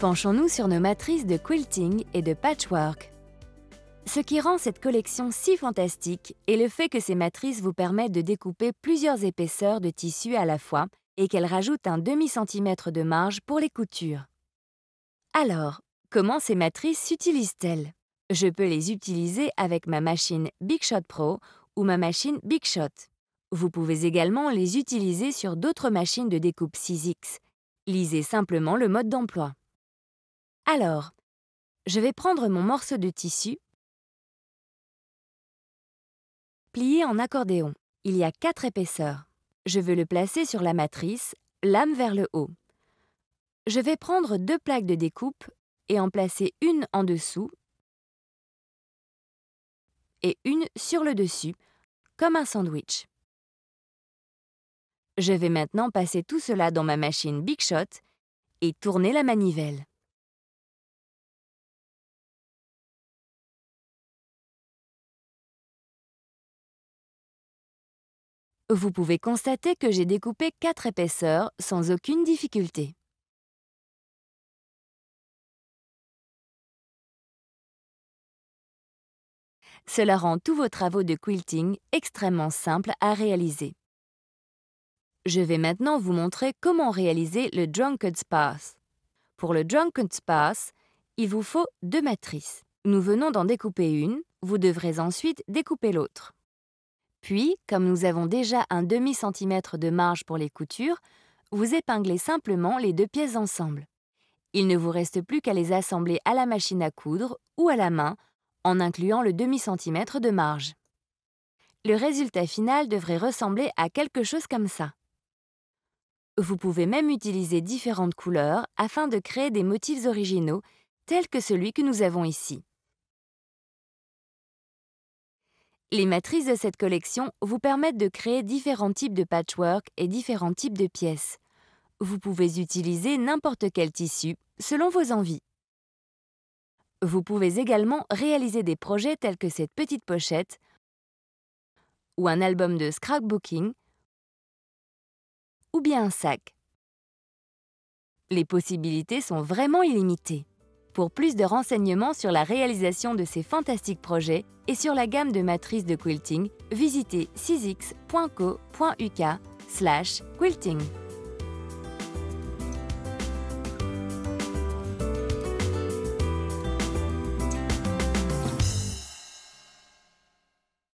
Penchons-nous sur nos matrices de quilting et de patchwork. Ce qui rend cette collection si fantastique est le fait que ces matrices vous permettent de découper plusieurs épaisseurs de tissu à la fois et qu'elles rajoutent un demi-centimètre de marge pour les coutures. Alors, comment ces matrices s'utilisent-elles Je peux les utiliser avec ma machine Big Shot Pro ou ma machine Big Shot. Vous pouvez également les utiliser sur d'autres machines de découpe 6X. Lisez simplement le mode d'emploi. Alors, je vais prendre mon morceau de tissu, plié en accordéon. Il y a quatre épaisseurs. Je veux le placer sur la matrice, lame vers le haut. Je vais prendre deux plaques de découpe et en placer une en dessous et une sur le dessus, comme un sandwich. Je vais maintenant passer tout cela dans ma machine Big Shot et tourner la manivelle. Vous pouvez constater que j'ai découpé quatre épaisseurs sans aucune difficulté. Cela rend tous vos travaux de quilting extrêmement simples à réaliser. Je vais maintenant vous montrer comment réaliser le Drunkard's Pass. Pour le Drunkard's Pass, il vous faut deux matrices. Nous venons d'en découper une, vous devrez ensuite découper l'autre. Puis, comme nous avons déjà un demi-centimètre de marge pour les coutures, vous épinglez simplement les deux pièces ensemble. Il ne vous reste plus qu'à les assembler à la machine à coudre ou à la main, en incluant le demi-centimètre de marge. Le résultat final devrait ressembler à quelque chose comme ça. Vous pouvez même utiliser différentes couleurs afin de créer des motifs originaux, tels que celui que nous avons ici. Les matrices de cette collection vous permettent de créer différents types de patchwork et différents types de pièces. Vous pouvez utiliser n'importe quel tissu selon vos envies. Vous pouvez également réaliser des projets tels que cette petite pochette ou un album de scrapbooking ou bien un sac. Les possibilités sont vraiment illimitées. Pour plus de renseignements sur la réalisation de ces fantastiques projets et sur la gamme de matrices de quilting, visitez 6x.co.uk quilting.